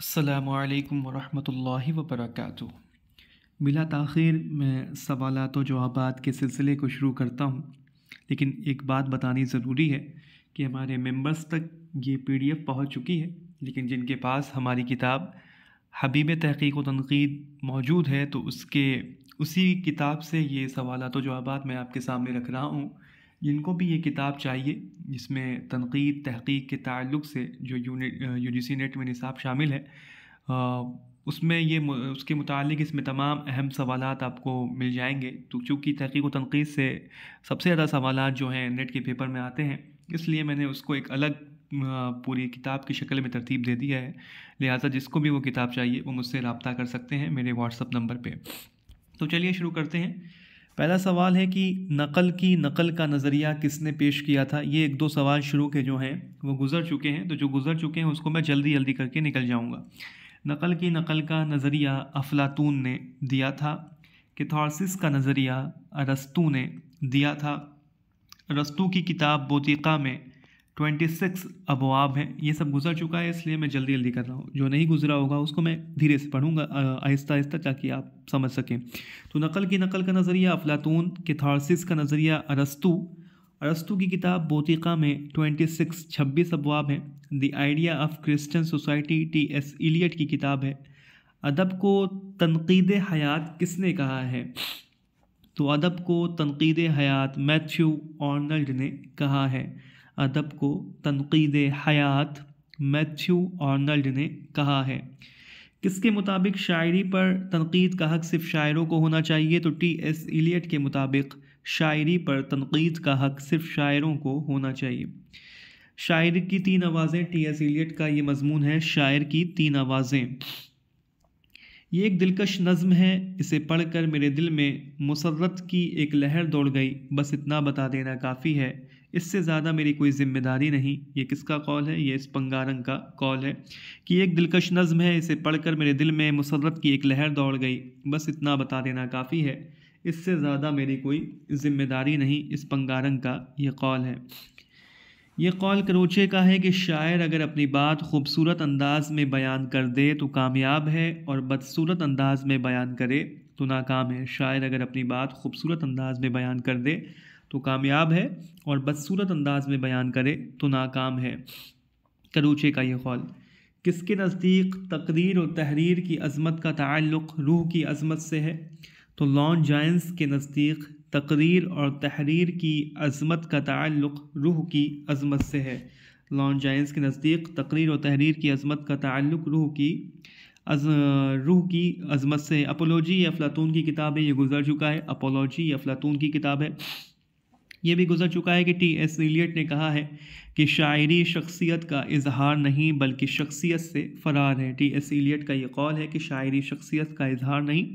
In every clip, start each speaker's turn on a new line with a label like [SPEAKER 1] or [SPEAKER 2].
[SPEAKER 1] असलकम वरहमल वर्क बिला तखिर मैं सवालत व जवाबात के सिलसिले को शुरू करता हूँ लेकिन एक बात बतानी ज़रूरी है कि हमारे मेंबर्स तक ये पीडीएफ पहुँच चुकी है लेकिन जिनके पास हमारी किताब हबीब तहकीक व तनकीद मौजूद है तो उसके उसी किताब से ये सवालत व जवाबात मैं आपके सामने रख रहा हूँ जिनको भी ये किताब चाहिए जिसमें तनकीद तहक़ीक़ के ताल्लुक़ से जो यू जी सी नेट में निसाब शामिल है उसमें ये उसके मुतल इसमें तमाम अहम सवाल आपको मिल जाएंगे तो चूँकि तहक़ीक़ व तनकीद से सबसे ज़्यादा सवाल जो हैं नेट के पेपर में आते हैं इसलिए मैंने उसको एक अलग पूरी किताब की शक्ल में तरतीब दे दिया है लिहाजा जिसको भी वो किताब चाहिए वो मुझसे रबता कर सकते हैं मेरे व्हाट्सअप नंबर पर तो चलिए शुरू करते हैं पहला सवाल है कि नकल की नकल का नज़रिया किसने पेश किया था ये एक दो सवाल शुरू के जो हैं वो गुज़र चुके हैं तो जो गुज़र चुके हैं उसको मैं जल्दी जल्दी करके निकल जाऊँगा नकल की नकल का नज़रिया अफलातून ने दिया था किथारसिस का नज़रिया अरस्तू ने दिया था रस्तू की किताब बोतिका में ट्वेंटी सिक्स अबवाब हैं ये सब गुजर चुका है इसलिए मैं जल्दी जल्दी कर रहा हूँ जो नहीं गुजरा होगा उसको मैं धीरे से पढ़ूँगा आहिस्ता आहिस्ता ताकि आप समझ सकें तो नकल की नकल का नज़रिया अफलातून थारसिस का नज़रिया अरस्तु अरस्तु की किताब बोतिका में ट्वेंटी सिक्स छब्बीस अबवाब हैं the idea of Christian society T S Eliot की किताब है अदब को तनकीद हयात किसने कहा है तो अदब को तनकीद हयात मैथ्यू ऑर्नल्ड ने कहा है अदब को तनकीद हयात मैथ्यू ऑर्नल्ड ने कहा है किसके मुताबिक शायरी पर तनकीद का हक सिर्फ शायरों को होना चाहिए तो टी एस एलियट के मुताबिक शायरी पर तनकीद का हक सिर्फ शायरों को होना चाहिए शायर की तीन आवाज़ें टी एस एलियट का ये मजमून है शायर की तीन आवाज़ें ये एक दिलकश नज़म है इसे पढ़कर मेरे दिल में मुसरत की एक लहर दौड़ गई बस इतना बता देना काफ़ी है इससे ज़्यादा मेरी कोई ज़िम्मेदारी नहीं ये किसका कॉल है ये इस पंगारंग का कॉल है कि एक दिलकश नज़म है इसे पढ़कर मेरे दिल में मुसरत की एक लहर दौड़ गई बस इतना बता देना काफ़ी है इससे ज़्यादा मेरी कोई ज़िम्मेदारी नहीं इस पंगारंग का ये कॉल है ये कॉल करोचे का है कि शायर अगर अपनी बात खूबसूरत अंदाज में बयान कर दे तो कामयाब है और बदसूरत अंदाज में बयान करे तो नाकाम है शायर अगर अपनी बात खूबसूरत अंदाज में बयान कर दे तो कामयाब है और बदसूरत अंदाज में बयान करे तो नाकाम है करूचे का ये कौल किसके नज़दीक तकरीर और तहरीर की अज़मत का ताल्लुक़ रूह की अज़मत से है तो लॉन जाइंस के नज़दीक तकरीर और तहरीर की अज़मत का ताल्लुक़ रूह की अज़मत से है लॉन जाइंस के नज़दीक तकरीर और तहरीर की अज़मत का ताल्लुक़ रूह की अज रूह की अज़मत से अपोलॉजी या अफलातून की किताब है ये गुजर चुका है अपोलॉजी या अफलातून की किताब है ये भी गुजर चुका है कि टी एस एलियट ने कहा है कि शायरी शख्सियत का इजहार नहीं बल्कि शख्सियत से फ़रार है टी एस एलियट का ये कौल है कि शायरी शख्सियत का इजहार नहीं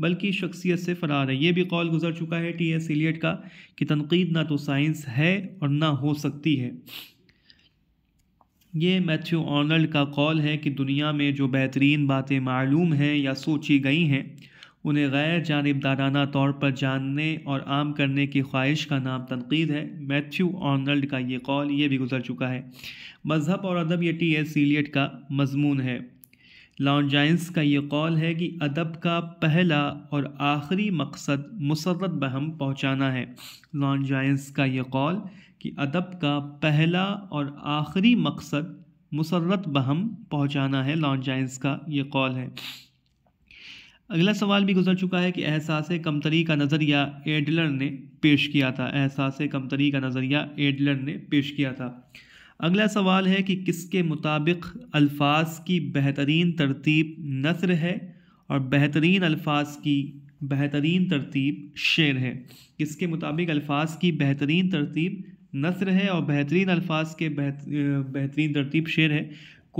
[SPEAKER 1] बल्कि शख्सियत से फ़रार है ये भी कौल गुजर चुका है टी एस एलियट का कि तनकीद ना तो साइंस है और ना हो सकती है ये मैथ्यू ऑनल्ड का कौल है कि दुनिया में जो बेहतरीन बातें मालूम हैं या सोची गई हैं उन्हें गैर जानबदाराना तौर पर जानने और आम करने की ख्वाहिश का नाम तनकीद है मैथ्यू ऑनल्ड का ये कौल ये भी गुजर चुका है मजहब और अदब यह टी एस सीलियट का मजमून है लॉन्जाइंस का ये कौल है कि अदब का पहला और आखिरी मकसद मुसरत बहम पहुँचाना है लॉन्जाइंस का ये कौल कि अदब का पहला और आखिरी मकसद मुसरत बहम पहुँचाना है लॉन्जाइंस का ये कौल है अगला सवाल भी गुजर चुका है कि एहसास कमतरी का नज़रिया एडलर ने पेश किया था एहसास कमतरी का नज़रिया एडलर ने पेश किया था अगला सवाल है कि किसके मुताबिक अल्फाज की बेहतरीन तरतीब नसर है और बेहतरीन अल्फाज की बेहतरीन तरतीब शेर है किसके मुताबिक अल्फाज की बेहतरीन तरतीब नसर है और बेहतरीन अल्फाज के बेहतरीन तरतीब शेर है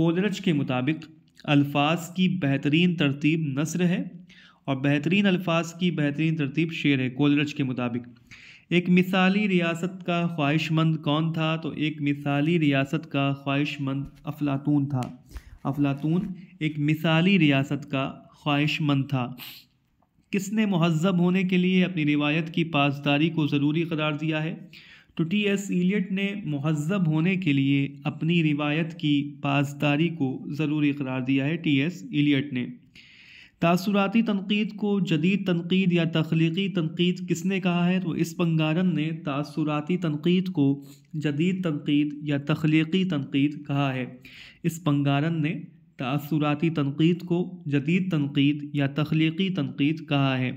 [SPEAKER 1] कोदरज के मुताबिक अल्फाज की बेहतरीन तरतीब नसर है और बेहतरीन अल्फाज की बेहतरीन तरतीब शेर है कोलरज के मुताबिक एक मिसाली रियासत का ख्वाहिशमंद कौन था तो एक मिसाली रियासत का ख्वाहिशमंद अफलातून था अफलातून एक मिसाली रियासत का ख्वाहिशमंद था किसने महजब होने के लिए अपनी रिवायत की पासदारी को ज़रूरी करार दिया है तो टी एस एलियट ने महजब होने के लिए अपनी रिवायत की पासदारी को ज़रूरी करार दिया है टी एस एलियट ने तासुराती तनकीद को जदीद तनकीद या तख्लीकी तनकीद किसने कहा है तो इस पंगारन ने तासुराती तनकीद को जदीद तनकीद या तख्लीकी तनकीद कहा है इस पंगारन ने तासुराती तनकीद को जदीद तनकीद या तख्लीकी तनकीद कहा है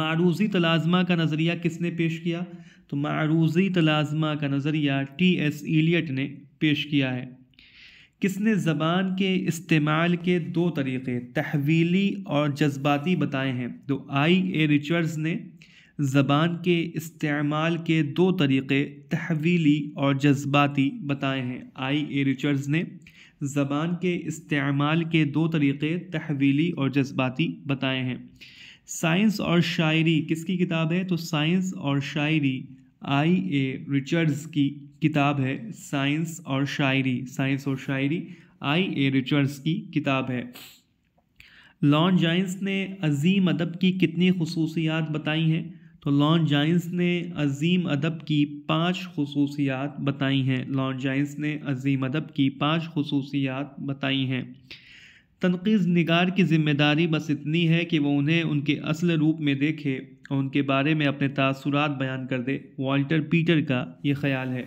[SPEAKER 1] मारूज़ी तलाजमा का नज़रिया किसने पेश किया तो मारूज़ी तलाजमा का नज़रिया टी एस एलियट ने पेश किया है किसने ज़बान के इस्तेमाल के दो तरीक़े तहवीली और जज्बाती बताए हैं तो आई ए रिचर्ड्स ने ज़बान के इस्तेमाल के दो तरीक़े तहवीली और जज्बाती बताए हैं आई ए रिचर्ड्स ने ज़बान के इस्तेमाल के दो तरीक़े तहवीली और जज्बाती बताए हैं साइंस और शायरी किसकी किताब है तो साइंस और शायरी आई ए रिचर्ड्स की किताब है साइंस और शायरी साइंस और शायरी आई ए रिचर्ड्स की किताब है लॉन जाइंस ने अजीम अदब की कितनी खसूसियात बताई हैं तो लॉन जाइंस ने अजीम अदब की पांच खसूसियात बताई हैं लॉन जाइंस ने अजीम अदब की पांच खसूसियात बताई हैं तनकीज़ निगार की ज़िम्मेदारी बस इतनी है कि वो उन्हें उनके असल रूप में देखे और उनके बारे में अपने तसरत बयान कर दे वाल्टर पीटर का ये ख्याल है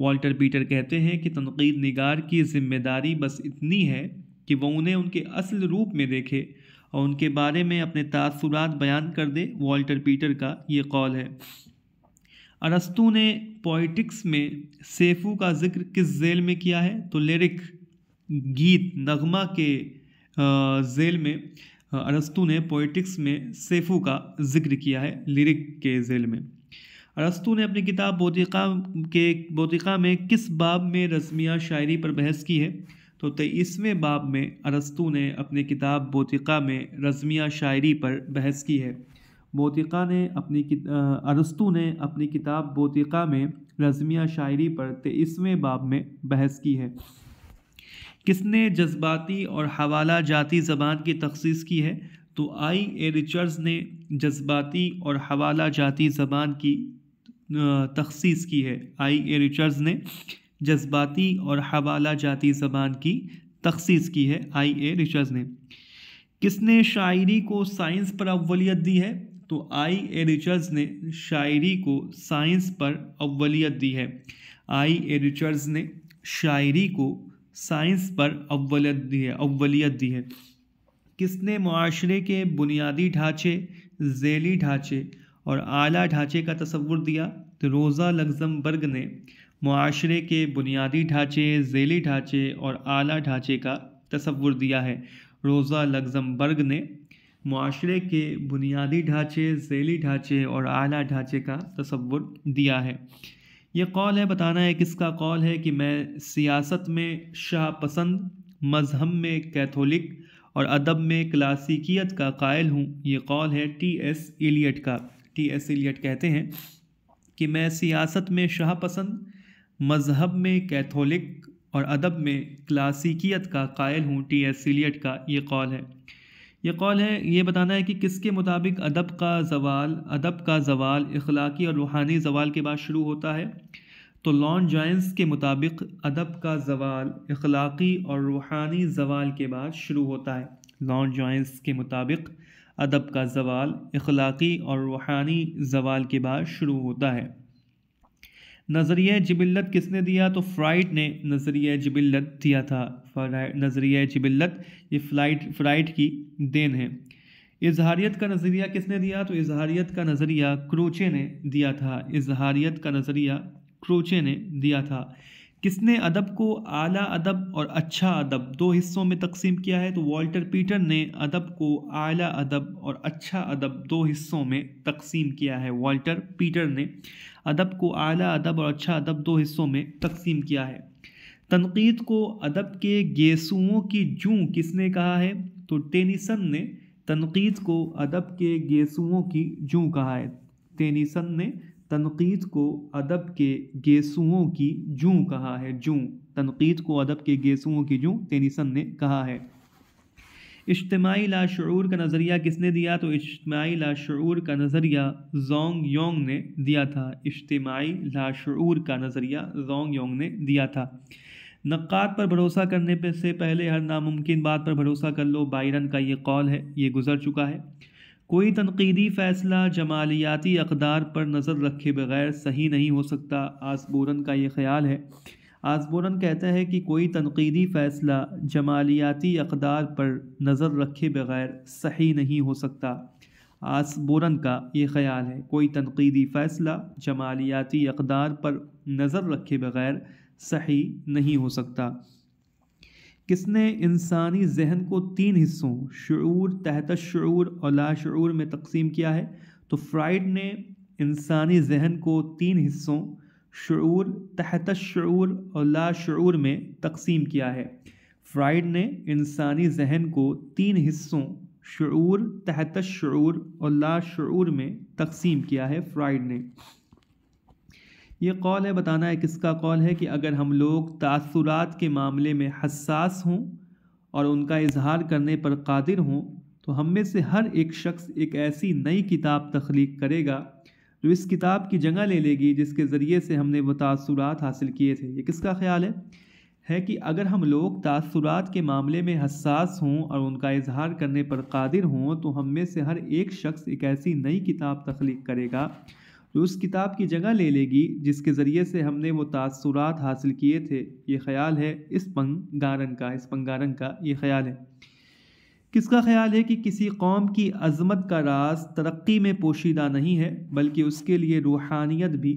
[SPEAKER 1] वाल्टर पीटर कहते हैं कि तनकीद निगार की ज़िम्मेदारी बस इतनी है कि वो उन्हें उनके असल रूप में देखे और उनके बारे में अपने तसरत बयान कर दे वाल्टर पीटर का ये कौल है अरस्तू ने पोइटिक्स में सेफ़ू का जिक्र किस जेल में किया है तो लिरिक गीत नगमा के जेल में अरस्तु ने पोइटिक्स में सेफू का जिक्र किया है लिरिक के जेल में अरस्तु ने अपनी किताब बोतिका के बोतिका में किस बाब में रस्मिया शायरी पर बहस की है तो तेईसवें बाब में अरस्तु ने अपनी किताब बोतिका में रस्मिया शायरी पर बहस की है बोतिका ने अपनी अरस्तु ने अपनी किताब बोतिका में रस्मिया शायरी पर तेईसवें बाब में बहस की है किसने जज्बाती और हवाला जाती ज़बान की तखसीस की है तो आई ए रिचर्ड्स ने जज्बाती और हवाला जाती ज़बान की तखसीस की है आई ए रिचर्ड्स ने जज्बाती और हवाला जाती ज़बान की तखसीस की है आई ए रिचर्ड्स ने किसने शायरी को साइंस पर अवलियत दी है तो आई ए रिचर्ड्स ने शायरी को साइंस पर अवलियत दी है आई ए रिचर्ड्स ने शायरी को साइंस पर अव्वलियत दी है अव्वलियत दी है किसने माशरे के बुनियादी ढांचे जेली ढांचे और आला ढांचे का तस्वुर दिया तो रोज़ा लग्जमबर्ग ने माशरे के बुनियादी ढांचे जेली ढांचे और आला ढांचे का तस्वुर दिया है रोज़ा लग्जमबर्ग ने माशरे के बुनियादी ढांचे जेली ढांचे और आला ढांचे का तस्वुर दिया है ये कॉल है बताना है किसका कॉल है कि मैं सियासत में शाह पसंद मज़हब में कैथोलिक और अदब में क्लासिकियत का कायल हूँ ये कॉल है टी एस एलियट का टी एस एलियट कहते हैं कि मैं सियासत में शाह पसंद मज़हब में कैथोलिक और अदब में क्लासिकियत का कायल हूँ टी एस एलियट का ये कॉल है ये कौल है ये बताना है कि किसके मुताबिक अदब का जवाल अदब का जवाल इखलाकी और रूहानी जवाल के बाद शुरू होता है तो लॉन जॉइंस के मुताबिक अदब का जवाल इखलाकी और रूहानी जवाल के बाद शुरू होता है लॉन जॉइंस के मुताबिक अदब का जवाल इखलाकी और रूहानी जवाल के बाद शुरू होता है नज़रिया जबिल्लत किसने दिया तो फ्राइड ने नज़रिया जबिल्लत दिया था नज़रिया जबिल्लत ये फ्लाइट फ्राइड की देन है इजहारियत का नज़रिया किसने दिया तो इजहारियत का नज़रिया क्रोचे ने दिया था इजहारियत का नज़रिया क्रोचे ने दिया था किसने अदब को आला अदब और अच्छा अदब दो हिस्सों में तकसीम किया है तो वॉल्टर पीटर ने अदब को आला अदब और अच्छा अदब दो हिस्सों में तकसीम किया है वॉल्टर पीटर ने अदब को आला अदब और अच्छा अदब दो हिस्सों में तकसीम किया है तनकीद को अदब के गेसुओं की जूँ किसने कहा है तो टेनिसन ने तनकीद को अदब के गेसुओं की जूँ कहा है टेनिसन ने तनकीद को अदब के गेसुओं की जूँ कहा है जूँ तनकीद को अदब के गेसुओं की जूँ टेनिसन ने कहा है इज्तमाही लाशूर का नज़रिया किसने दिया तो इज्तमाही लाशूर का नज़रिया जोंग योंग ने दिया था इज्तमाही लाशूर का नज़रिया जोंग योंग ने दिया था नक़ात पर भरोसा करने पे से पहले हर नामुमकिन बात पर भरोसा कर लो बायरन का ये कौल है ये गुज़र चुका है कोई तनकीदी फ़ैसला जमालियाती अकदार पर नज़र रखे बगैर सही नहीं हो सकता आसबोरन का ये ख्याल है आजबोरन कहता है कि कोई तनकीदी फ़ैसला जमालियाती अकदार पर नज़र रखे बगैर सही नहीं हो सकता आसबोरन का ये ख्याल है कोई तनकीदी फ़ैसला जमालियाती अकदार पर नज़र रखे बगैर सही नहीं हो सकता किसने इंसानी जहन को तीन हिस्सों शूर तहत शूर और लाशूर में तकसीम किया है तो फ्राइड ने इंसानी जहन को तीन हिस्सों शूर तहत शुरूर और लाशूर में तकसीम किया है फ्राइड ने इंसानी जहन को तीन हिस्सों शुरूर तहत शुरूर और लाशूर में तकसीम किया है फ्राइड ने यह कौल है बताना है किसका कौल है कि अगर हम लोग तासुरात के मामले में हसास हों और उनका इजहार करने पर कादिर हों तो हम में से हर एक शख्स एक ऐसी नई किताब तख्लीक करेगा जो इस किताब की जगह ले लेगी जिसके ज़रिए से हमने वो तासुरात हासिल किए थे ये किसका ख्याल है है कि अगर हम लोग तासुरात के मामले में हसास हों और उनका इजहार करने पर कादिर हों तो हम में से हर एक शख्स एक ऐसी नई किताब तख्लीक करेगा जो उस किताब की जगह ले लेगी जिसके ज़रिए से हमने वो तासुरात हासिल किए थे ये ख्याल है इस पंगारन का इस पंगारन का ये ख्याल है किसका ख्याल है कि किसी कौम की अजमत का राज तरक्की में पोशीदा नहीं है बल्कि उसके लिए रूहानियत भी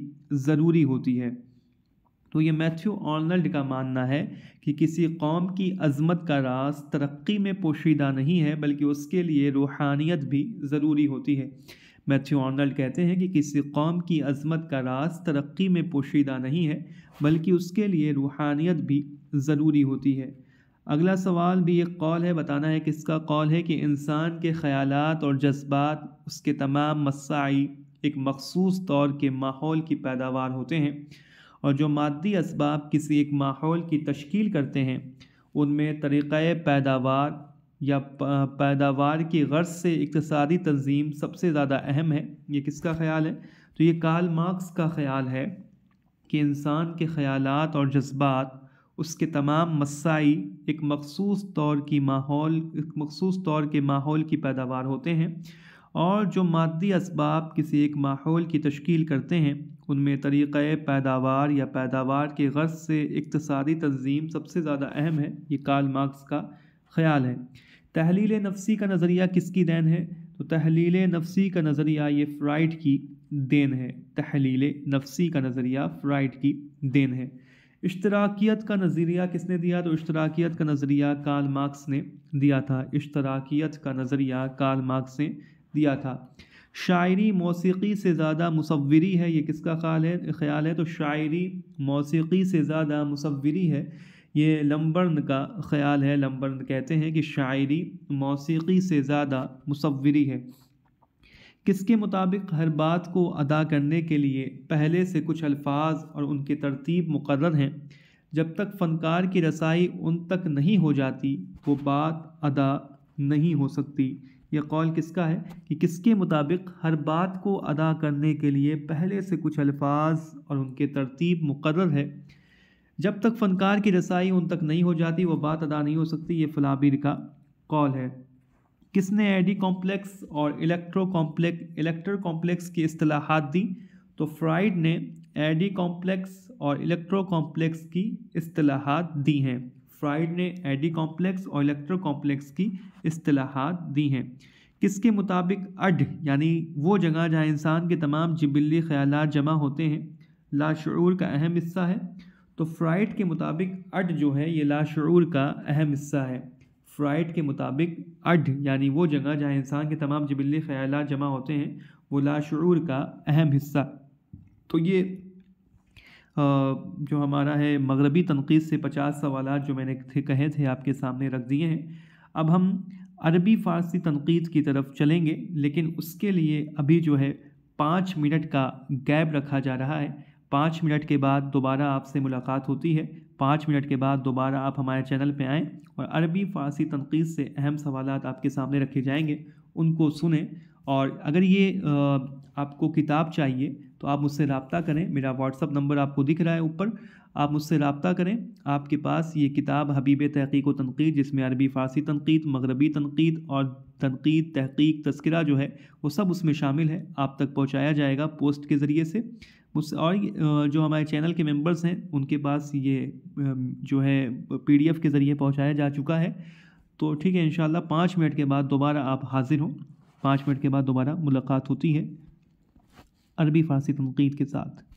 [SPEAKER 1] ज़रूरी होती है तो ये मैथ्यू ऑर्नल्ड का मानना है कि किसी कौम की अजमत का राज तरक्की में पोशीदा नहीं है बल्कि उसके लिए रूहानियत भी ज़रूरी होती है मैथ्यू ऑर्नल्ड कहते हैं कि किसी कौम की अजमत का राज तरक्की में पोशीदा नहीं है बल्कि उसके लिए रूहानियत भी ज़रूरी होती है अगला सवाल भी एक कौल है बताना है किसका कौल है कि इंसान के ख्याल और जज्बात उसके तमाम मसाई एक मखसूस तौर के माहौल की पैदावार होते हैं और जो मादी इसबाब किसी एक माहौल की तश्कील करते हैं उनमें तरीक़ पैदावार या पैदावार की गर्ज से इकतसदी तंजीम सबसे ज़्यादा अहम है ये किसका ख्याल है तो ये कार्ल मार्क्स का ख्याल है कि इंसान के ख्याल और जज्बात उसके तमाम मसाई एक मखसूस तौर की माहौल एक मखसूस तौर के माहौल की पैदावार होते हैं और जो मादी इसबाब किसी एक माहौल की तश्कील करते हैं उनमें तरीक़ पैदावार या पैदावार के गर्ज से इकतसादी तंजीम सबसे ज़्यादा अहम है ये कार्ल मार्क्स का ख्याल है तहलील नफसी का नज़रिया किसकी देन है तो तहलील नफसी का नज़रिया ये फ्राइड की देन है तहलील नफसी का नज़रिया फ्राइड की देन है इश्तराकियत का नज़रिया किसने दिया तो इश्तराकियत का नज़रिया कार्ल मार्क्स ने दिया था इश्तराकियत का नज़रिया कार्ल मार्क्स ने दिया था शायरी मौसीकी से ज़्यादा मुसवरी है ये किसका ख्याल है ख्याल है तो शायरी मौसीकी से ज़्यादा मुसवरी है ये लम्बर्न का ख्याल है लम्बर्न कहते हैं कि शायरी मौसीकी से ज़्यादा मुसवरी है किसके मुताबिक हर बात को अदा करने के लिए पहले से कुछ अल्फाज और उनकी तरतीब मुकर हैं जब तक फ़नकार की रसाई उन तक नहीं हो जाती वो बात अदा नहीं हो सकती यह कौल किसका है कि किसके मुताबिक हर बात को अदा करने के लिए पहले से कुछ अल्फाज और उनके तरतीब मुकर है जब तक फ़नकार की रसाई उन तक नहीं हो जाती वो बात अदा नहीं हो सकती ये फलाबिर का कौल है किसने एडी कॉम्प्लेक्स और इलेक्ट्रो कॉम्प्लेक्स इलेक्ट्रो कॉम्प्लेक्स की असलाहत दी तो फ्राइड ने एडी कॉम्प्लेक्स और इलेक्ट्रो कॉम्प्लेक्स की असलाहत दी हैं फ्राइड ने एडी कॉम्प्लेक्स और इलेक्ट्रो कॉम्प्लेक्स की असलाहत दी हैं किसके मुताबिक अड यानी वो जगह जहाँ इंसान के तमाम जबिली ख्याल जमा होते हैं लाशूर का अहम हिस्सा है तो फ्राइड के मुताबिक अड जो है ये लाशूर का अहम हिस्सा है फ्राइड के मुताबिक अड यानी वो जगह जहाँ इंसान के तमाम जबिल्ली ख्याल जमा होते हैं वो लाशूर का अहम हिस्सा तो ये जो हमारा है मगरबी तनकीद से पचास सवाल जो मैंने थे कहे थे आपके सामने रख दिए हैं अब हम अरबी फ़ारसी तनकीद की तरफ चलेंगे लेकिन उसके लिए अभी जो है पाँच मिनट का गैप रखा जा रहा है पाँच मिनट के बाद दोबारा आपसे मुलाकात होती है पाँच मिनट के बाद दोबारा आप हमारे चैनल पर आएँ और अरबी फ़ारसी तनकीद से अहम सवाल आपके सामने रखे जाएंगे उनको सुने और अगर ये आपको किताब चाहिए तो आप मुझसे रबता करें मेरा व्हाट्सअप नंबर आपको दिख रहा है ऊपर आप मुझसे रबता करें आपके पास ये किताब हबीब तहकीक व तनकीद जिसमें अरबी फ़ारसी तनकीद मगरबी तनकीद और तनकीद तहकीक तस्करा जो है वो सब उसमें शामिल है आप तक पहुँचाया जाएगा पोस्ट के ज़रिए से उस और जो हमारे चैनल के मेंबर्स हैं उनके पास ये जो है पीडीएफ के ज़रिए पहुंचाया जा चुका है तो ठीक है इन पाँच मिनट के बाद दोबारा आप हाज़िर हों पाँच मिनट के बाद दोबारा मुलाकात होती है अरबी फ़ारसी तनकीद के साथ